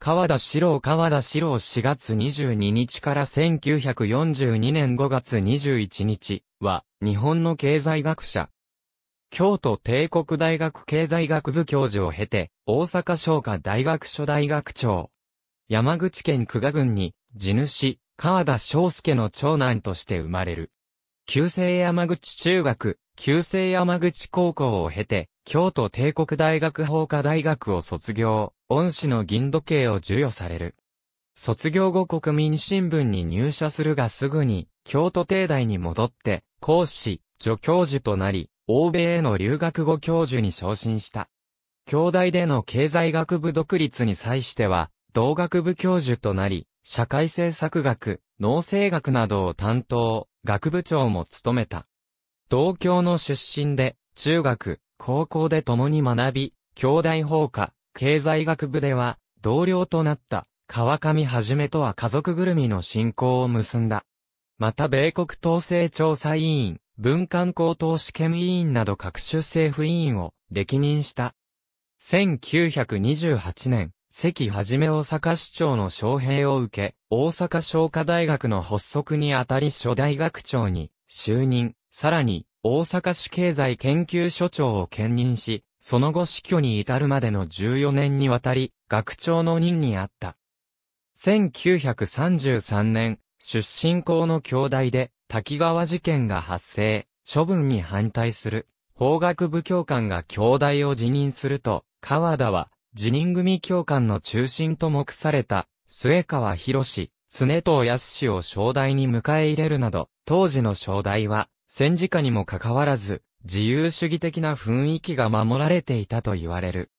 川田志郎川田志郎4月22日から1942年5月21日は日本の経済学者。京都帝国大学経済学部教授を経て大阪商科大学所大学長。山口県久我郡に地主川田章介の長男として生まれる。旧制山口中学旧制山口高校を経て、京都帝国大学法科大学を卒業、恩師の銀時計を授与される。卒業後国民新聞に入社するがすぐに、京都帝大に戻って、講師、助教授となり、欧米への留学後教授に昇進した。京大での経済学部独立に際しては、同学部教授となり、社会政策学、農政学などを担当、学部長も務めた。東京の出身で、中学、高校で共に学び、兄弟法科、経済学部では、同僚となった、川上はじめとは家族ぐるみの信仰を結んだ。また米国統制調査委員、文官高等試験委員など各種政府委員を歴任した。1928年、関はじめ大阪市長の招聘を受け、大阪商科大学の発足にあたり初大学長に就任。さらに、大阪市経済研究所長を兼任し、その後死去に至るまでの14年にわたり、学長の任にあった。1933年、出身校の兄弟で、滝川事件が発生、処分に反対する、法学部教官が兄弟を辞任すると、川田は、辞任組教官の中心と目された、末川博士、常藤康を正代に迎え入れるなど、当時の正代は、戦時下にもかかわらず、自由主義的な雰囲気が守られていたと言われる。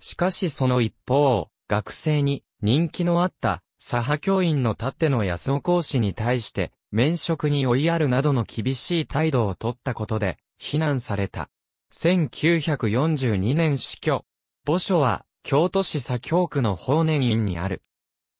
しかしその一方、学生に人気のあった左派教員の立っての安尾講師に対して、免職に追いやるなどの厳しい態度を取ったことで、非難された。1942年死去。墓所は、京都市左京区の法然院にある。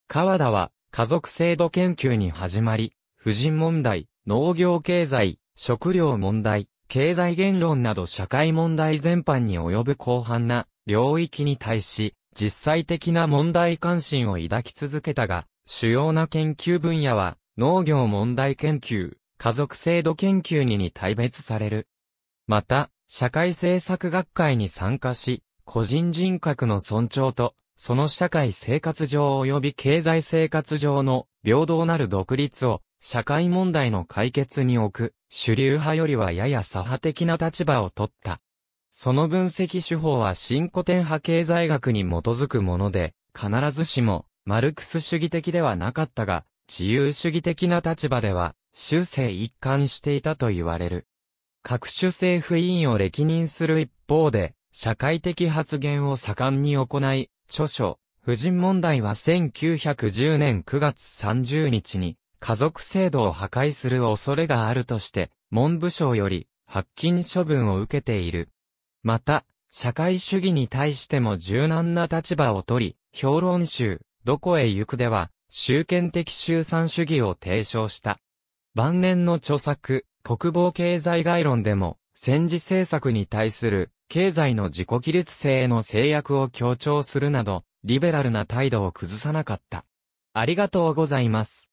川田は、家族制度研究に始まり、婦人問題、農業経済、食料問題、経済言論など社会問題全般に及ぶ広範な領域に対し、実際的な問題関心を抱き続けたが、主要な研究分野は、農業問題研究、家族制度研究にに大別される。また、社会政策学会に参加し、個人人格の尊重と、その社会生活上及び経済生活上の平等なる独立を社会問題の解決に置く、主流派よりはやや左派的な立場を取った。その分析手法は新古典派経済学に基づくもので、必ずしも、マルクス主義的ではなかったが、自由主義的な立場では、修正一貫していたと言われる。各種政府委員を歴任する一方で、社会的発言を盛んに行い、著書、婦人問題は1910年9月30日に家族制度を破壊する恐れがあるとして、文部省より発禁処分を受けている。また、社会主義に対しても柔軟な立場を取り、評論集、どこへ行くでは、集権的集散主義を提唱した。晩年の著作、国防経済概論でも、戦時政策に対する経済の自己規律性への制約を強調するなど、リベラルな態度を崩さなかった。ありがとうございます。